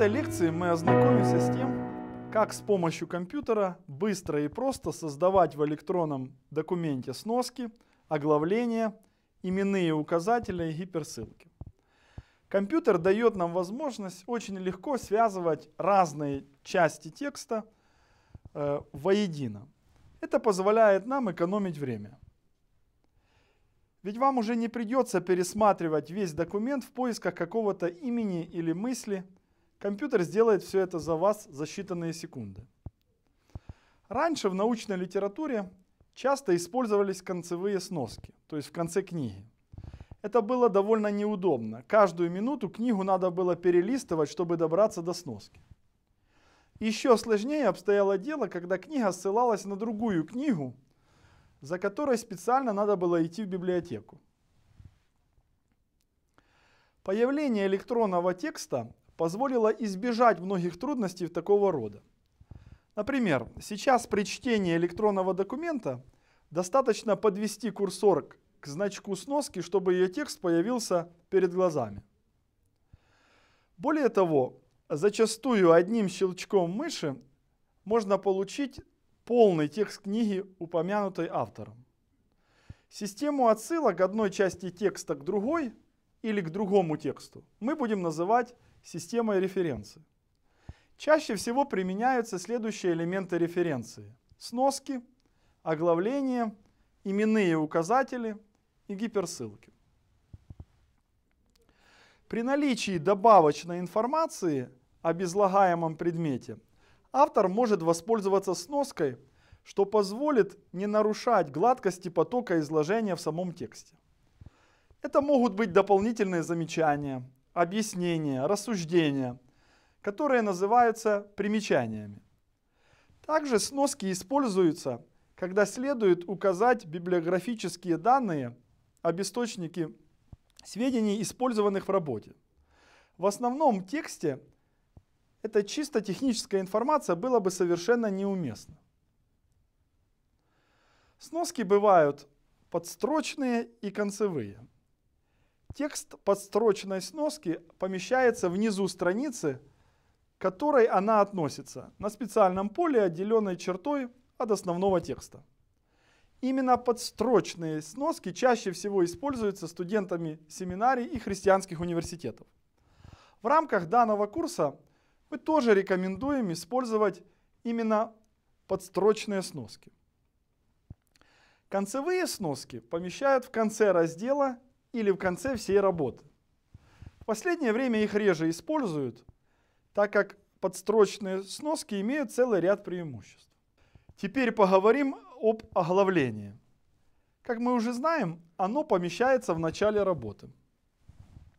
этой лекции мы ознакомимся с тем, как с помощью компьютера быстро и просто создавать в электронном документе сноски, оглавления, именные указатели и гиперссылки. Компьютер дает нам возможность очень легко связывать разные части текста э, воедино. Это позволяет нам экономить время. Ведь вам уже не придется пересматривать весь документ в поисках какого-то имени или мысли – Компьютер сделает все это за вас за считанные секунды. Раньше в научной литературе часто использовались концевые сноски, то есть в конце книги. Это было довольно неудобно. Каждую минуту книгу надо было перелистывать, чтобы добраться до сноски. Еще сложнее обстояло дело, когда книга ссылалась на другую книгу, за которой специально надо было идти в библиотеку. Появление электронного текста позволила избежать многих трудностей такого рода. Например, сейчас при чтении электронного документа достаточно подвести курсор к значку сноски, чтобы ее текст появился перед глазами. Более того, зачастую одним щелчком мыши можно получить полный текст книги, упомянутой автором. Систему отсылок одной части текста к другой или к другому тексту мы будем называть системой референции. Чаще всего применяются следующие элементы референции. Сноски, оглавление, именные указатели и гиперссылки. При наличии добавочной информации о излагаемом предмете автор может воспользоваться сноской, что позволит не нарушать гладкости потока изложения в самом тексте. Это могут быть дополнительные замечания – объяснения, рассуждения, которые называются примечаниями. Также сноски используются, когда следует указать библиографические данные об источнике сведений, использованных в работе. В основном тексте эта чисто техническая информация была бы совершенно неуместна. Сноски бывают подстрочные и концевые. Текст подстрочной сноски помещается внизу страницы, к которой она относится, на специальном поле, отделенной чертой от основного текста. Именно подстрочные сноски чаще всего используются студентами семинарий и христианских университетов. В рамках данного курса мы тоже рекомендуем использовать именно подстрочные сноски. Концевые сноски помещают в конце раздела или в конце всей работы. В последнее время их реже используют, так как подстрочные сноски имеют целый ряд преимуществ. Теперь поговорим об оглавлении. Как мы уже знаем, оно помещается в начале работы.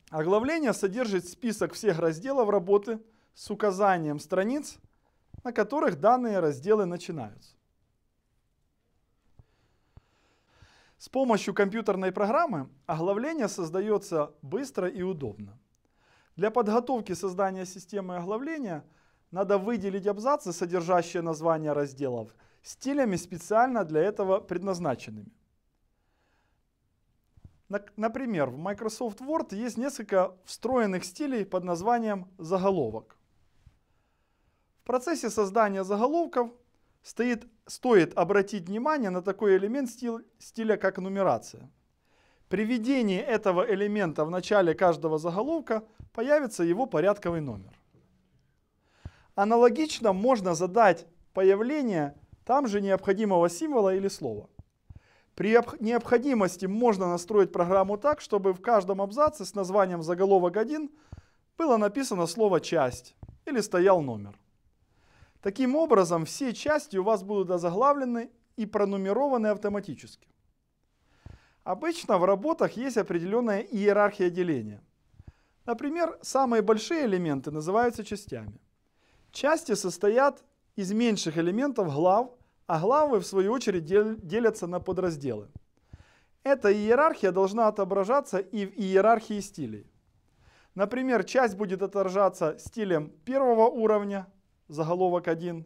Оглавление содержит список всех разделов работы с указанием страниц, на которых данные разделы начинаются. С помощью компьютерной программы оглавление создается быстро и удобно. Для подготовки создания системы оглавления надо выделить абзацы, содержащие названия разделов, стилями специально для этого предназначенными. Например, в Microsoft Word есть несколько встроенных стилей под названием «заголовок». В процессе создания заголовков стоит, стоит обратить внимание на такой элемент стиль, стиля, как нумерация. При введении этого элемента в начале каждого заголовка появится его порядковый номер. Аналогично можно задать появление там же необходимого символа или слова. При необходимости можно настроить программу так, чтобы в каждом абзаце с названием заголовок 1 было написано слово «часть» или стоял номер. Таким образом, все части у вас будут озаглавлены и пронумерованы автоматически. Обычно в работах есть определенная иерархия деления. Например, самые большие элементы называются частями. Части состоят из меньших элементов глав, а главы в свою очередь делятся на подразделы. Эта иерархия должна отображаться и в иерархии стилей. Например, часть будет отражаться стилем первого уровня, заголовок 1.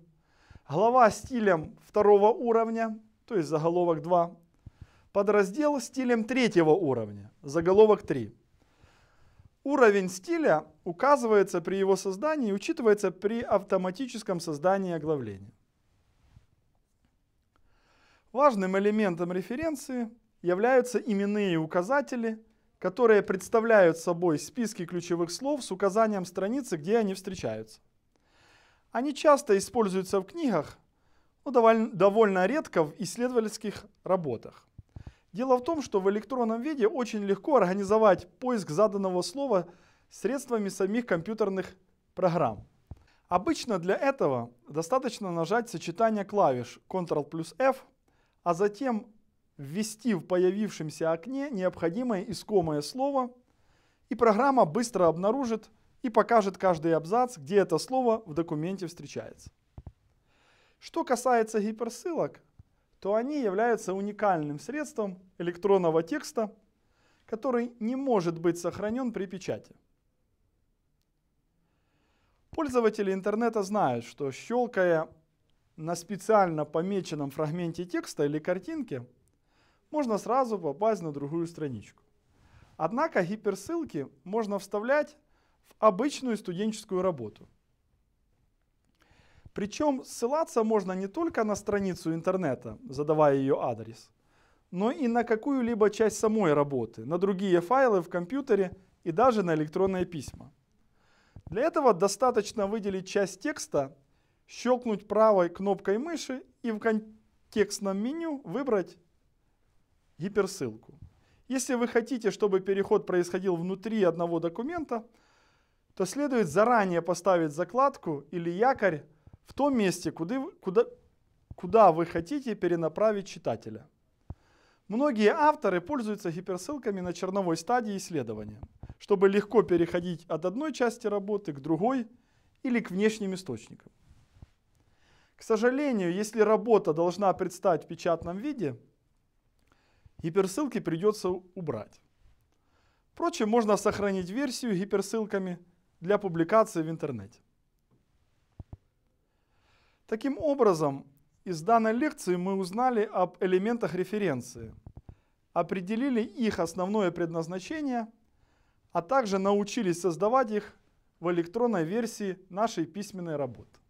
Глава стилем второго уровня, то есть заголовок 2. Подраздел стилем третьего уровня, заголовок 3. Уровень стиля указывается при его создании и учитывается при автоматическом создании оглавления. Важным элементом референции являются именные указатели, которые представляют собой списки ключевых слов с указанием страницы, где они встречаются. Они часто используются в книгах, но довольно, довольно редко в исследовательских работах. Дело в том, что в электронном виде очень легко организовать поиск заданного слова средствами самих компьютерных программ. Обычно для этого достаточно нажать сочетание клавиш Ctrl плюс F, а затем ввести в появившемся окне необходимое искомое слово, и программа быстро обнаружит и покажет каждый абзац, где это слово в документе встречается. Что касается гиперссылок, то они являются уникальным средством электронного текста, который не может быть сохранен при печати. Пользователи интернета знают, что щелкая на специально помеченном фрагменте текста или картинки, можно сразу попасть на другую страничку. Однако гиперссылки можно вставлять в обычную студенческую работу. Причем ссылаться можно не только на страницу интернета, задавая ее адрес, но и на какую-либо часть самой работы, на другие файлы в компьютере и даже на электронные письма. Для этого достаточно выделить часть текста, щелкнуть правой кнопкой мыши и в контекстном меню выбрать гиперссылку. Если вы хотите, чтобы переход происходил внутри одного документа – то следует заранее поставить закладку или якорь в том месте, куда, куда, куда вы хотите перенаправить читателя. Многие авторы пользуются гиперссылками на черновой стадии исследования, чтобы легко переходить от одной части работы к другой или к внешним источникам. К сожалению, если работа должна предстать в печатном виде, гиперссылки придется убрать. Впрочем, можно сохранить версию гиперссылками – для публикации в интернете. Таким образом, из данной лекции мы узнали об элементах референции, определили их основное предназначение, а также научились создавать их в электронной версии нашей письменной работы.